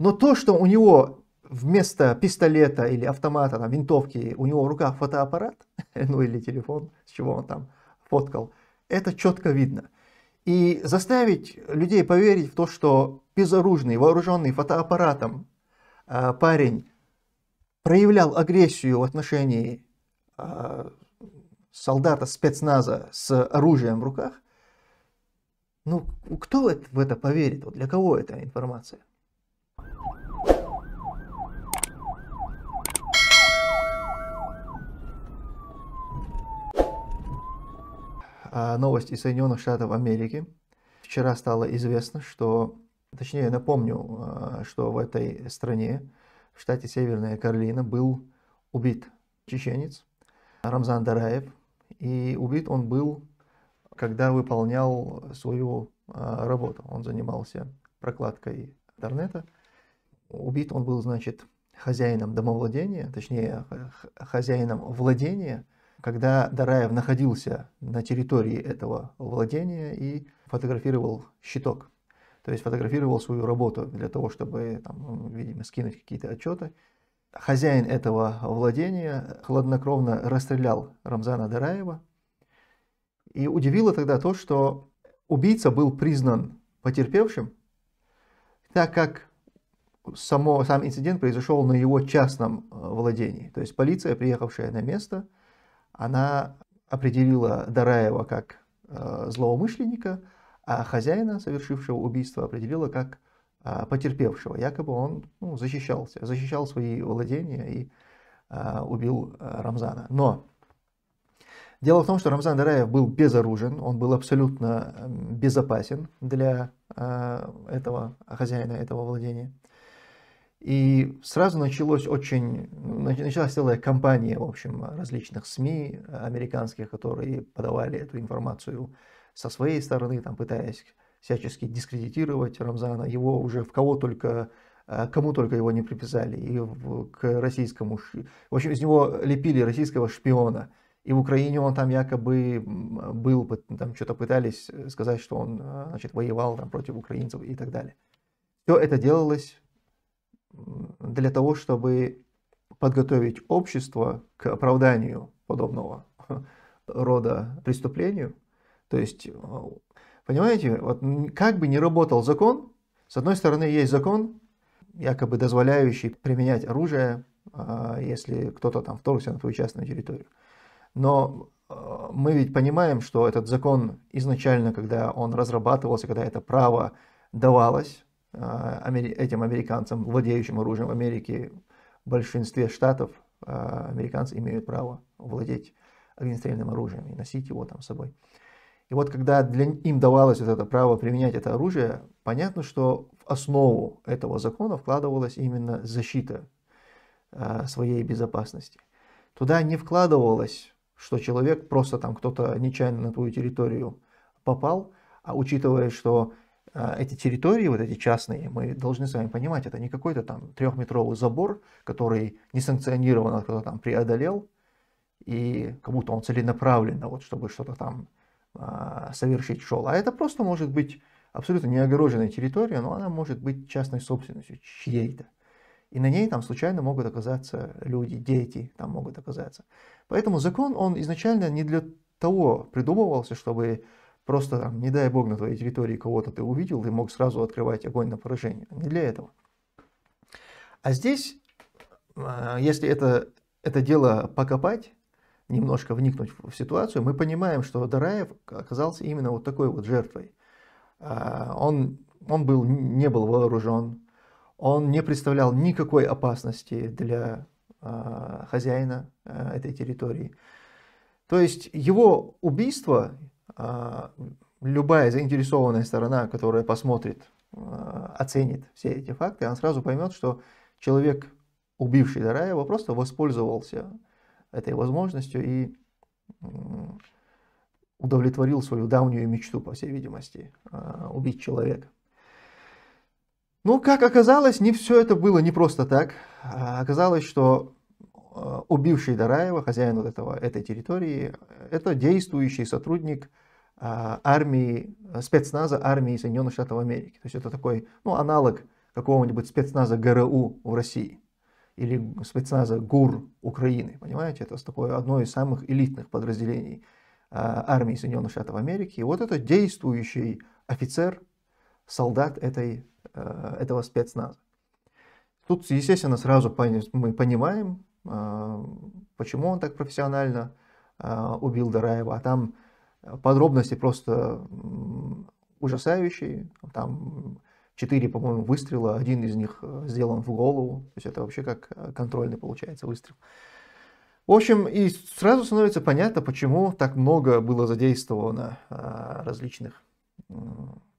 Но то, что у него вместо пистолета или автомата, там, винтовки, у него в руках фотоаппарат, ну или телефон, с чего он там фоткал, это четко видно. И заставить людей поверить в то, что безоружный, вооруженный фотоаппаратом а, парень проявлял агрессию в отношении а, солдата спецназа с оружием в руках, ну кто в это поверит? Вот для кого эта информация? А, новость из Соединенных Штатов Америки. Вчера стало известно, что, точнее, напомню, а, что в этой стране, в штате Северная Каролина, был убит чеченец Рамзан Дараев. И убит он был, когда выполнял свою а, работу. Он занимался прокладкой интернета. Убит он был, значит, хозяином домовладения, точнее, хозяином владения – когда Дараев находился на территории этого владения и фотографировал щиток. То есть фотографировал свою работу для того, чтобы, там, ну, видимо, скинуть какие-то отчеты. Хозяин этого владения хладнокровно расстрелял Рамзана Дараева. И удивило тогда то, что убийца был признан потерпевшим, так как само, сам инцидент произошел на его частном э, владении. То есть полиция, приехавшая на место – она определила Дараева как э, злоумышленника, а хозяина, совершившего убийство, определила как э, потерпевшего. Якобы он ну, защищался, защищал свои владения и а, убил а, Рамзана. Но дело в том, что Рамзан Дараев был безоружен, он был абсолютно безопасен для а, этого хозяина этого владения. И сразу началось очень, началась целая кампания, в общем, различных СМИ американских, которые подавали эту информацию со своей стороны, там, пытаясь всячески дискредитировать Рамзана, его уже в кого только, э, кому только его не приписали, и к российскому, в общем, из него лепили российского шпиона, и в Украине он там якобы был, там что-то пытались сказать, что он, э, значит, воевал там против украинцев и так далее. Все это делалось для того, чтобы подготовить общество к оправданию подобного рода преступлению. То есть, понимаете, вот как бы ни работал закон, с одной стороны есть закон, якобы дозволяющий применять оружие, а, если кто-то там вторгся на твою частную территорию. Но а, мы ведь понимаем, что этот закон изначально, когда он разрабатывался, когда это право давалось, а, этим американцам, владеющим оружием в Америке, в большинстве штатов а, американцы имеют право владеть огнестрельным оружием и носить его там с собой. И вот когда для, им давалось вот это право применять это оружие, понятно, что в основу этого закона вкладывалась именно защита а, своей безопасности. Туда не вкладывалось, что человек просто там кто-то нечаянно на твою территорию попал, а учитывая, что а, эти территории, вот эти частные, мы должны с вами понимать, это не какой-то там трехметровый забор, который несанкционированно кто-то там преодолел, и как будто он целенаправленно, вот, чтобы что-то там а, совершить шел. А это просто может быть абсолютно неогороженная территория, но она может быть частной собственностью чьей-то. И на ней там случайно могут оказаться люди, дети там могут оказаться. Поэтому закон, он изначально не для того придумывался, чтобы Просто там, не дай бог, на твоей территории кого-то ты увидел, ты мог сразу открывать огонь на поражение. Не для этого. А здесь, а, если это, это дело покопать, немножко вникнуть в ситуацию, мы понимаем, что Дараев оказался именно вот такой вот жертвой. А, он, он был, не был вооружен, он не представлял никакой опасности для а, хозяина этой территории. То есть его убийство, а, любая заинтересованная сторона, которая посмотрит, а, оценит все эти факты, она сразу поймет, что человек, убивший Дараева, просто воспользовался этой возможностью и удовлетворил свою давнюю мечту, по всей видимости, а, убить человека. Ну, как оказалось, не все это было не просто так. Оказалось, что убивший Дараева, хозяин вот этого, этой территории, это действующий сотрудник а, армии, э, спецназа армии Соединенных Штатов Америки. То есть это такой ну, аналог какого-нибудь спецназа ГРУ в России или спецназа ГУР Украины. Понимаете, это такое одно из самых элитных подразделений а, армии Соединенных Штатов Америки. И вот это действующий офицер, солдат этой, э, этого спецназа. Тут, естественно, сразу мы понимаем, а, почему он так профессионально убил Дараева. А там подробности просто ужасающие. Там четыре, по-моему, выстрела, один из них э, сделан в голову. То есть это вообще как э, контрольный получается выстрел. В общем, и сразу становится понятно, почему так много было задействовано э, различных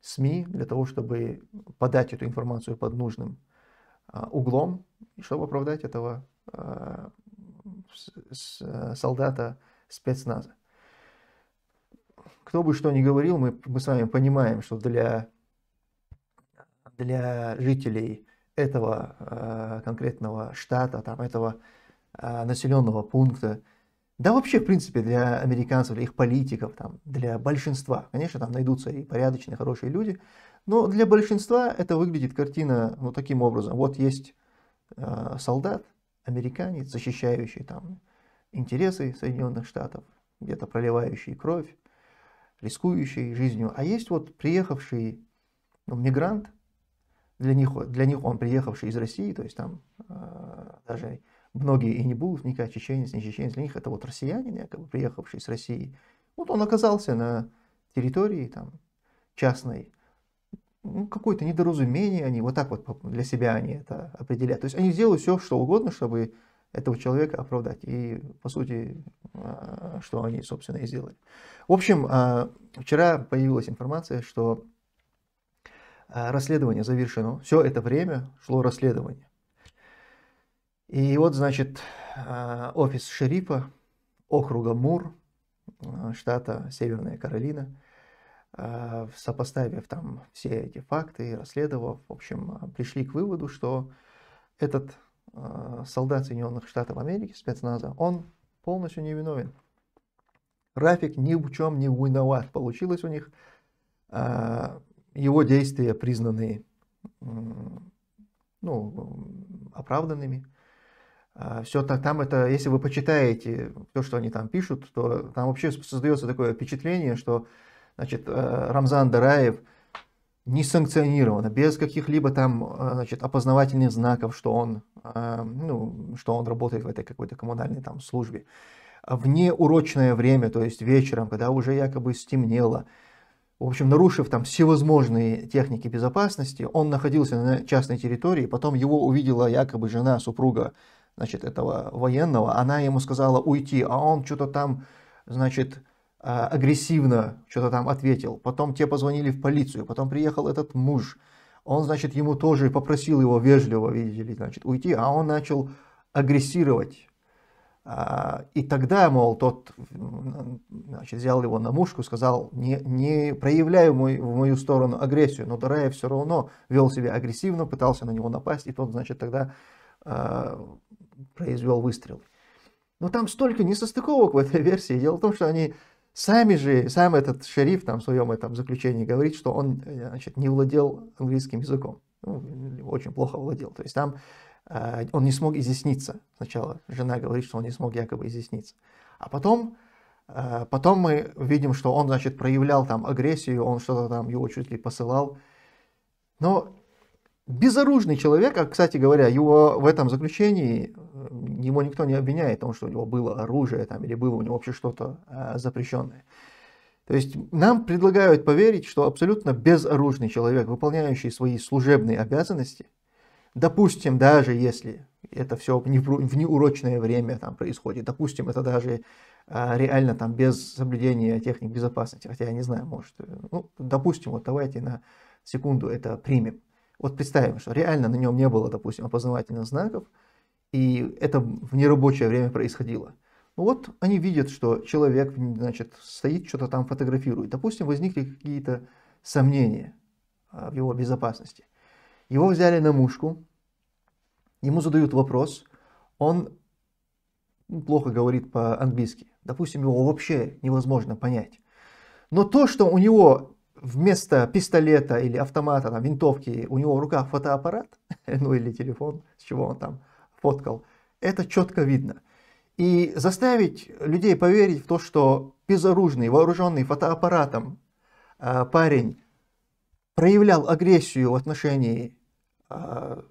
СМИ для того, чтобы подать эту информацию под нужным углом, и чтобы оправдать этого солдата спецназа кто бы что ни говорил, мы, мы с вами понимаем, что для, для жителей этого э, конкретного штата, там, этого э, населенного пункта, да вообще, в принципе, для американцев, для их политиков, там, для большинства, конечно, там найдутся и порядочные, хорошие люди, но для большинства это выглядит картина ну, таким образом. Вот есть э, солдат, американец, защищающий там интересы Соединенных Штатов, где-то проливающий кровь, рискующий жизнью. А есть вот приехавший ну, мигрант, для них, для них он приехавший из России, то есть там э, даже многие и не будут никак чеченец, не чеченец, для них это вот россиянин, якобы приехавший из России. Вот он оказался на территории там частной, ну, какое-то недоразумение они, вот так вот для себя они это определяют. То есть они сделают все, что угодно, чтобы этого человека оправдать. И, по сути, а, что они, собственно, и сделали. В общем, а, вчера появилась информация, что а, расследование завершено. Все это время шло расследование. И вот, значит, офис шерифа округа Мур, штата Северная Каролина, сопоставив там все эти факты и расследовав, в общем, пришли к выводу, что этот Э, солдат Соединенных Штатов Америки, спецназа, он полностью невиновен. Рафик ни в чем не виноват. Получилось у них э, его действия признаны ну, оправданными. А, Все так, там это, если вы почитаете то, что они там пишут, то там вообще создается такое впечатление, что значит, э, Рамзан Дараев несанкционированно, без каких-либо там э, значит, опознавательных знаков, что он, э, ну, что он работает в этой какой-то коммунальной там службе. В неурочное время, то есть вечером, когда уже якобы стемнело, в общем, нарушив там всевозможные техники безопасности, он находился на частной территории, потом его увидела якобы жена, супруга, значит, этого военного, она ему сказала уйти, а он что-то там, значит, Э, агрессивно что-то там ответил. Потом те позвонили в полицию, потом приехал этот муж. Он, значит, ему тоже попросил его вежливо, видите ли, значит, уйти, а он начал агрессировать. А, и тогда, мол, тот значит, взял его на мушку, сказал, не, не проявляю мой, в мою сторону агрессию, но Дарая все равно вел себя агрессивно, пытался на него напасть, и тот, значит, тогда э, произвел выстрел. Но там столько несостыковок в этой версии. Дело в том, что они Сами же, сам этот шериф там, в своем этом заключении говорит, что он э, значит, не владел английским языком. Ну, очень плохо владел. То есть там э, он не смог изъясниться. Сначала жена говорит, что он не смог якобы изъясниться. А потом, э, потом мы видим, что он, значит, проявлял там агрессию, он что-то там его чуть ли посылал. Но Безоружный человек, а, кстати говоря, его в этом заключении, э, его никто не обвиняет в том, что у него было оружие там, или было у него вообще что-то э, запрещенное. То есть нам предлагают поверить, что абсолютно безоружный человек, выполняющий свои служебные обязанности, допустим, даже если это все в неурочное время там происходит, допустим, это даже э, реально там без соблюдения техник безопасности, хотя я не знаю, может, э, ну, допустим, вот давайте на секунду это примем. Вот представим, что реально на нем не было, допустим, опознавательных знаков, и это в нерабочее время происходило. Ну вот они видят, что человек, значит, стоит, что-то там фотографирует. Допустим, возникли какие-то сомнения а, в его безопасности. Его взяли на мушку, ему задают вопрос, он ну, плохо говорит по-английски. Допустим, его вообще невозможно понять. Но то, что у него вместо пистолета или автомата, там, винтовки, у него в руках фотоаппарат, ну или телефон, с чего он там фоткал, это четко видно. И заставить людей поверить в то, что безоружный, вооруженный фотоаппаратом э, парень проявлял агрессию в отношении э,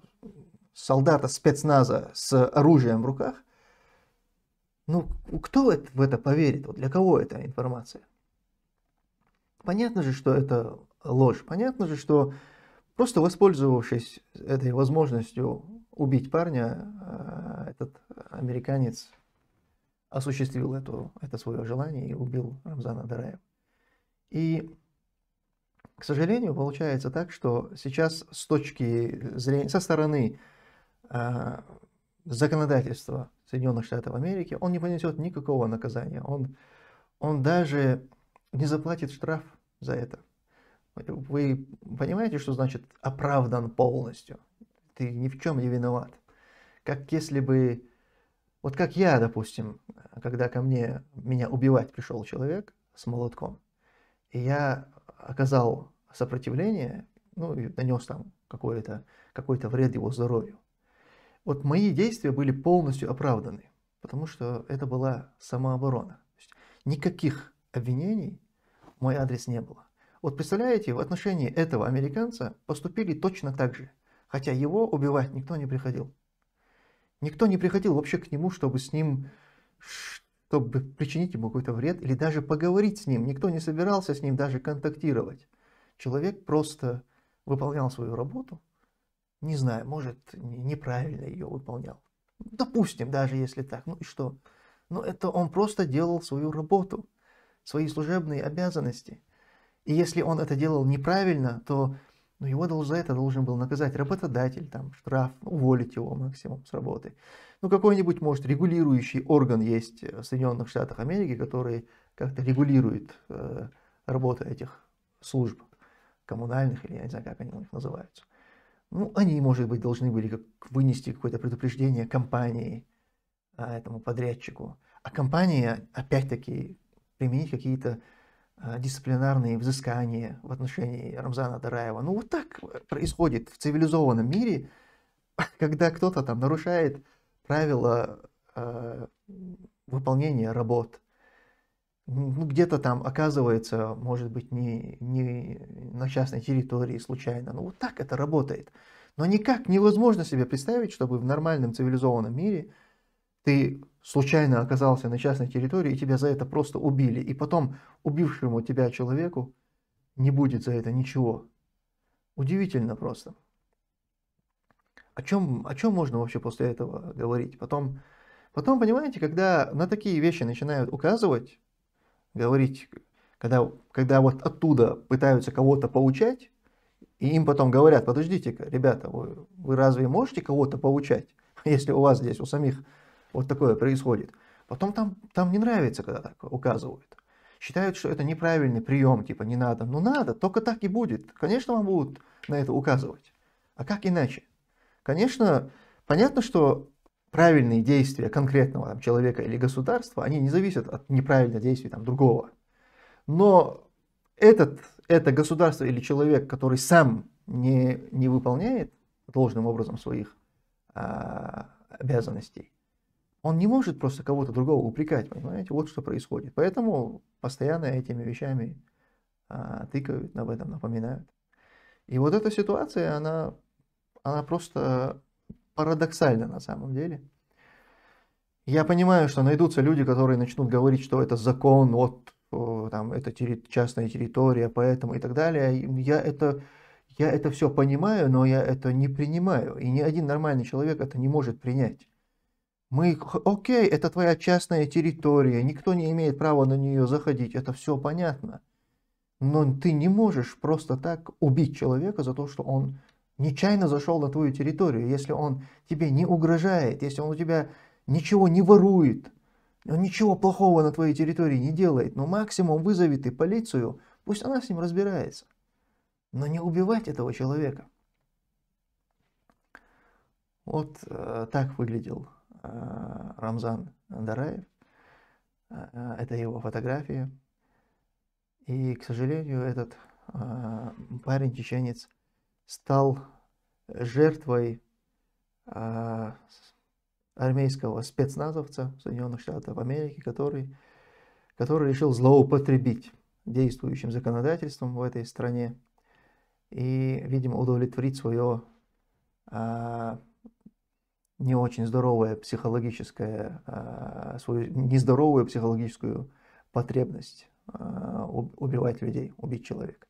солдата спецназа с оружием в руках, ну кто в это поверит? Вот для кого эта информация? Понятно же, что это ложь. Понятно же, что просто воспользовавшись этой возможностью убить парня, э, этот американец осуществил эту, это свое желание и убил Рамзана Дараева. И, к сожалению, получается так, что сейчас с точки зрения, со стороны э, законодательства Соединенных Штатов Америки, он не понесет никакого наказания. Он, он даже не заплатит штраф за это. Вы понимаете, что значит оправдан полностью? Ты ни в чем не виноват. Как если бы, вот как я, допустим, когда ко мне, меня убивать пришел человек с молотком, и я оказал сопротивление, ну и нанес там какой-то какой вред его здоровью. Вот мои действия были полностью оправданы, потому что это была самооборона. никаких обвинений мой адрес не было. Вот представляете, в отношении этого американца поступили точно так же, хотя его убивать никто не приходил. Никто не приходил вообще к нему, чтобы с ним, чтобы причинить ему какой-то вред или даже поговорить с ним. Никто не собирался с ним даже контактировать. Человек просто выполнял свою работу, не знаю, может, неправильно ее выполнял. Допустим, даже если так, ну и что? Но ну, это он просто делал свою работу свои служебные обязанности. И если он это делал неправильно, то ну, его за это должен был наказать работодатель, там, штраф, ну, уволить его максимум с работы. Ну, какой-нибудь, может, регулирующий орган есть в Соединенных Штатах Америки, который как-то регулирует э, работу этих служб коммунальных, или я не знаю, как они у них называются. Ну, они, может быть, должны были как вынести какое-то предупреждение компании, а, этому подрядчику. А компания, опять-таки, применить какие-то а, дисциплинарные взыскания в отношении Рамзана Дараева. Ну вот так происходит в цивилизованном мире, когда кто-то там нарушает правила э, выполнения работ. Ну, где-то там оказывается, может быть, не, не на частной территории случайно. Ну вот так это работает. Но никак невозможно себе представить, чтобы в нормальном цивилизованном мире ты случайно оказался на частной территории, и тебя за это просто убили, и потом убившему тебя человеку не будет за это ничего. Удивительно просто. О чем, о чем можно вообще после этого говорить? Потом, потом, понимаете, когда на такие вещи начинают указывать, говорить, когда, когда вот оттуда пытаются кого-то получать, и им потом говорят, подождите-ка, ребята, вы, вы разве можете кого-то получать, если у вас здесь у самих вот такое происходит. Потом там, там не нравится, когда так указывают. Считают, что это неправильный прием, типа не надо. Ну надо, только так и будет. Конечно, вам будут на это указывать. А как иначе? Конечно, понятно, что правильные действия конкретного там, человека или государства, они не зависят от неправильных действий там, другого. Но этот, это государство или человек, который сам не, не выполняет должным образом своих а, обязанностей, он не может просто кого-то другого упрекать, понимаете? Вот что происходит. Поэтому постоянно этими вещами а, тыкают, об этом напоминают. И вот эта ситуация, она, она просто парадоксальна на самом деле. Я понимаю, что найдутся люди, которые начнут говорить, что это закон, вот там это терри- частная территория, поэтому и так далее. Я это, я это все понимаю, но я это не принимаю. И ни один нормальный человек это не может принять. Мы, окей, это твоя частная территория, никто не имеет права на нее заходить, это все понятно. Но ты не можешь просто так убить человека за то, что он нечаянно зашел на твою территорию, если он тебе не угрожает, если он у тебя ничего не ворует, он ничего плохого на твоей территории не делает, но ну, максимум вызовет и полицию, пусть она с ним разбирается. Но не убивать этого человека. Вот э, так выглядел Э, Рамзан Дараев. Э, это его фотография. И, к сожалению, этот э, парень чеченец стал жертвой армейского спецназовца Соединенных Штатов Америки, который, который решил злоупотребить действующим законодательством в этой стране и, видимо, удовлетворить свое не очень здоровое психологическое, а, свою нездоровую психологическую потребность а, убивать людей, убить человека.